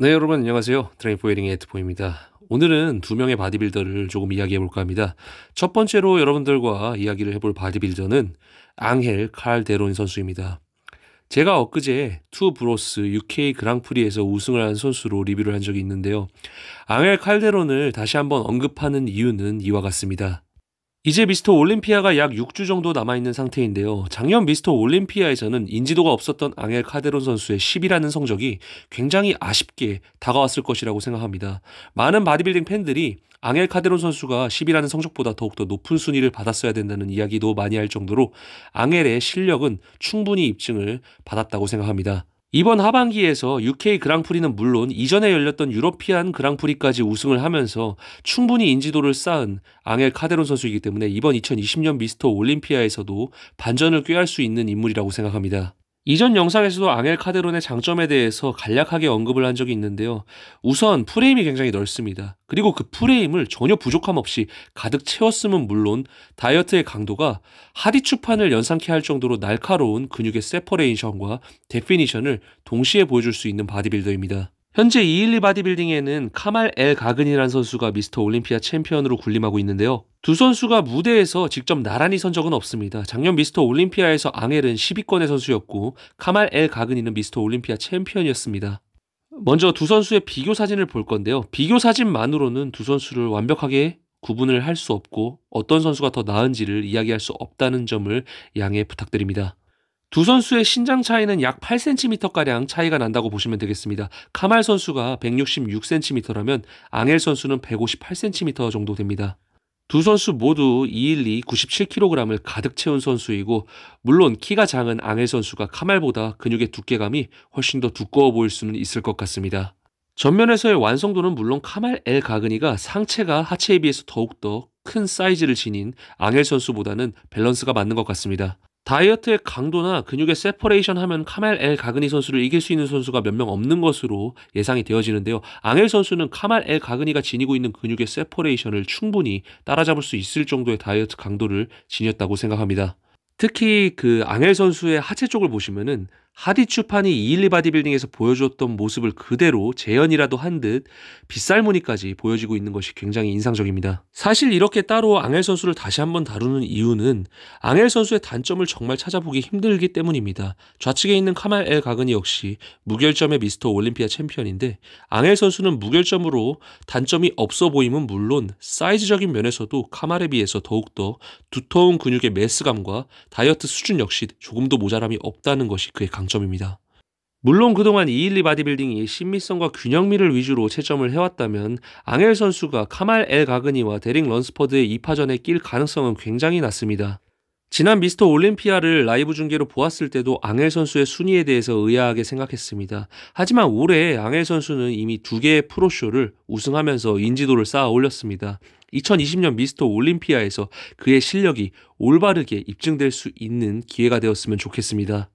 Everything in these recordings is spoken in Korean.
네, 여러분 안녕하세요. 트레이포이링의 에트포입니다. 오늘은 두 명의 바디빌더를 조금 이야기해 볼까 합니다. 첫 번째로 여러분들과 이야기를 해볼 바디빌더는 앙헬 칼데론 선수입니다. 제가 엊그제 투 브로스 UK 그랑프리에서 우승을 한 선수로 리뷰를 한 적이 있는데요. 앙헬 칼데론을 다시 한번 언급하는 이유는 이와 같습니다. 이제 미스터 올림피아가 약 6주 정도 남아있는 상태인데요. 작년 미스터 올림피아에서는 인지도가 없었던 앙헬 카데론 선수의 10이라는 성적이 굉장히 아쉽게 다가왔을 것이라고 생각합니다. 많은 바디빌딩 팬들이 앙헬 카데론 선수가 10이라는 성적보다 더욱더 높은 순위를 받았어야 된다는 이야기도 많이 할 정도로 앙헬의 실력은 충분히 입증을 받았다고 생각합니다. 이번 하반기에서 UK 그랑프리는 물론 이전에 열렸던 유로피안 그랑프리까지 우승을 하면서 충분히 인지도를 쌓은 앙헬 카데론 선수이기 때문에 이번 2020년 미스터 올림피아에서도 반전을 꾀할 수 있는 인물이라고 생각합니다. 이전 영상에서도 앙헬 카데론의 장점에 대해서 간략하게 언급을 한 적이 있는데요. 우선 프레임이 굉장히 넓습니다. 그리고 그 프레임을 전혀 부족함 없이 가득 채웠음은 물론 다이어트의 강도가 하디추판을 연상케 할 정도로 날카로운 근육의 세퍼레이션과 데피니션을 동시에 보여줄 수 있는 바디빌더입니다. 현재 212 바디빌딩에는 카말 엘 가근이라는 선수가 미스터 올림피아 챔피언으로 군림하고 있는데요. 두 선수가 무대에서 직접 나란히 선 적은 없습니다. 작년 미스터 올림피아에서 앙헬은 10위권의 선수였고 카말 엘 가근이는 미스터 올림피아 챔피언이었습니다. 먼저 두 선수의 비교 사진을 볼 건데요. 비교 사진만으로는 두 선수를 완벽하게 구분을 할 수 없고 어떤 선수가 더 나은지를 이야기할 수 없다는 점을 양해 부탁드립니다. 두 선수의 신장 차이는 약 8cm가량 차이가 난다고 보시면 되겠습니다. 카말 선수가 166cm라면 앙헬 선수는 158cm 정도 됩니다. 두 선수 모두 212 97kg을 가득 채운 선수이고 물론 키가 작은 앙헬 선수가 카말보다 근육의 두께감이 훨씬 더 두꺼워 보일 수는 있을 것 같습니다. 전면에서의 완성도는 물론 카말 엘 가그니가 상체가 하체에 비해서 더욱더 큰 사이즈를 지닌 앙헬 선수보다는 밸런스가 맞는 것 같습니다. 다이어트의 강도나 근육의 세퍼레이션 하면 카멜 엘 가그니 선수를 이길 수 있는 선수가 몇 명 없는 것으로 예상이 되어지는데요. 앙헬 선수는 카멜 엘 가그니가 지니고 있는 근육의 세퍼레이션을 충분히 따라잡을 수 있을 정도의 다이어트 강도를 지녔다고 생각합니다. 특히 그 앙헬 선수의 하체 쪽을 보시면은 하디 추판이 212 바디빌딩에서 보여줬던 모습을 그대로 재현이라도 한 듯 빗살무늬까지 보여지고 있는 것이 굉장히 인상적입니다. 사실 이렇게 따로 앙헬 선수를 다시 한번 다루는 이유는 앙헬 선수의 단점을 정말 찾아보기 힘들기 때문입니다. 좌측에 있는 카말 엘 가그니 역시 무결점의 미스터 올림피아 챔피언인데 앙헬 선수는 무결점으로 단점이 없어 보임은 물론 사이즈적인 면에서도 카말에 비해서 더욱더 두터운 근육의 매스감과 다이어트 수준 역시 조금도 모자람이 없다는 것이 그의 강점입니다 장점입니다. 물론 그동안 212 바디빌딩이 심미성과 균형미를 위주로 채점을 해왔다면 앙헬 선수가 카말 엘 가그니와 데링 런스퍼드의 2파전에 낄 가능성은 굉장히 낮습니다. 지난 미스터 올림피아를 라이브 중계로 보았을 때도 앙헬 선수의 순위에 대해서 의아하게 생각했습니다. 하지만 올해 앙헬 선수는 이미 두 개의 프로쇼를 우승하면서 인지도를 쌓아 올렸습니다. 2020년 미스터 올림피아에서 그의 실력이 올바르게 입증될 수 있는 기회가 되었으면 좋겠습니다.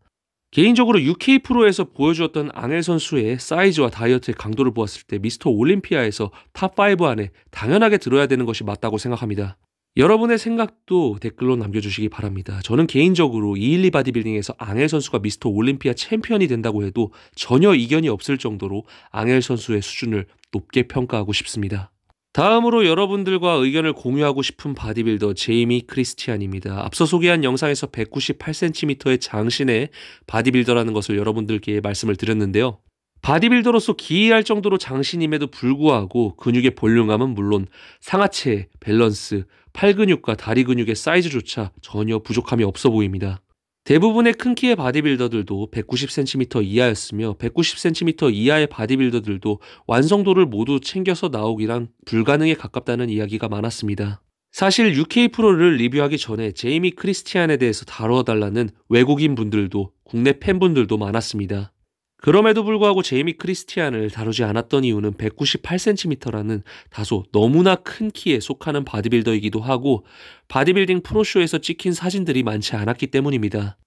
개인적으로 UK 프로에서 보여주었던 아넬 선수의 사이즈와 다이어트의 강도를 보았을 때 미스터 올림피아에서 탑 5 안에 당연하게 들어야 되는 것이 맞다고 생각합니다. 여러분의 생각도 댓글로 남겨주시기 바랍니다. 저는 개인적으로 212 바디빌딩에서 앙헬 선수가 미스터 올림피아 챔피언이 된다고 해도 전혀 이견이 없을 정도로 앙헬 선수의 수준을 높게 평가하고 싶습니다. 다음으로 여러분들과 의견을 공유하고 싶은 바디빌더 제이미 크리스티안입니다. 앞서 소개한 영상에서 198cm의 장신의 바디빌더라는 것을 여러분들께 말씀을 드렸는데요. 바디빌더로서 기이할 정도로 장신임에도 불구하고 근육의 볼륨감은 물론 상하체 밸런스, 팔 근육과 다리 근육의 사이즈조차 전혀 부족함이 없어 보입니다. 대부분의 큰 키의 바디빌더들도 190cm 이하였으며 190cm 이하의 바디빌더들도 완성도를 모두 챙겨서 나오기란 불가능에 가깝다는 이야기가 많았습니다. 사실 UK 프로를 리뷰하기 전에 제이미 크리스티안에 대해서 다뤄달라는 외국인 분들도 국내 팬분들도 많았습니다. 그럼에도 불구하고 제이미 크리스티안을 다루지 않았던 이유는 198cm라는 다소 너무나 큰 키에 속하는 바디빌더이기도 하고 바디빌딩 프로쇼에서 찍힌 사진들이 많지 않았기 때문입니다.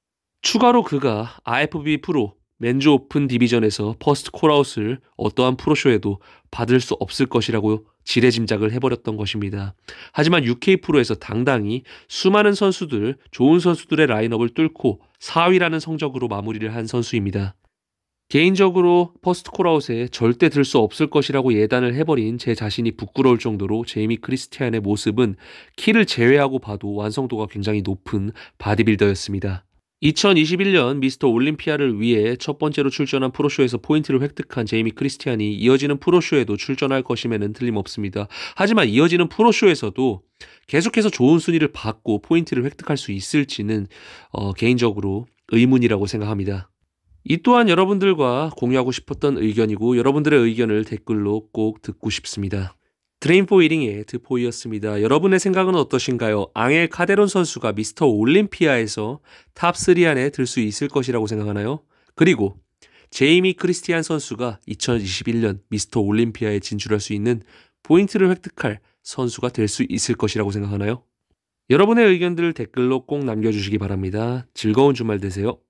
추가로 그가 IFBB 프로 맨즈 오픈 디비전에서 퍼스트 콜아웃을 어떠한 프로쇼에도 받을 수 없을 것이라고 지레짐작을 해버렸던 것입니다. 하지만 UK 프로에서 당당히 수많은 선수들, 좋은 선수들의 라인업을 뚫고 4위라는 성적으로 마무리를 한 선수입니다. 개인적으로 퍼스트 콜아웃에 절대 들 수 없을 것이라고 예단을 해버린 제 자신이 부끄러울 정도로 제이미 크리스티안의 모습은 키를 제외하고 봐도 완성도가 굉장히 높은 바디빌더였습니다. 2021년 미스터 올림피아를 위해 첫 번째로 출전한 프로쇼에서 포인트를 획득한 제이미 크리스티안이 이어지는 프로쇼에도 출전할 것임에는 틀림없습니다. 하지만 이어지는 프로쇼에서도 계속해서 좋은 순위를 받고 포인트를 획득할 수 있을지는 어, 개인적으로 의문이라고 생각합니다. 이 또한 여러분들과 공유하고 싶었던 의견이고 여러분들의 의견을 댓글로 꼭 듣고 싶습니다. 드레인 포이링의 드포이였습니다. 여러분의 생각은 어떠신가요? 앙헬 카데론 선수가 미스터 올림피아에서 탑3 안에 들 수 있을 것이라고 생각하나요? 그리고 제이미 크리스티안 선수가 2021년 미스터 올림피아에 진출할 수 있는 포인트를 획득할 선수가 될 수 있을 것이라고 생각하나요? 여러분의 의견들을 댓글로 꼭 남겨주시기 바랍니다. 즐거운 주말 되세요.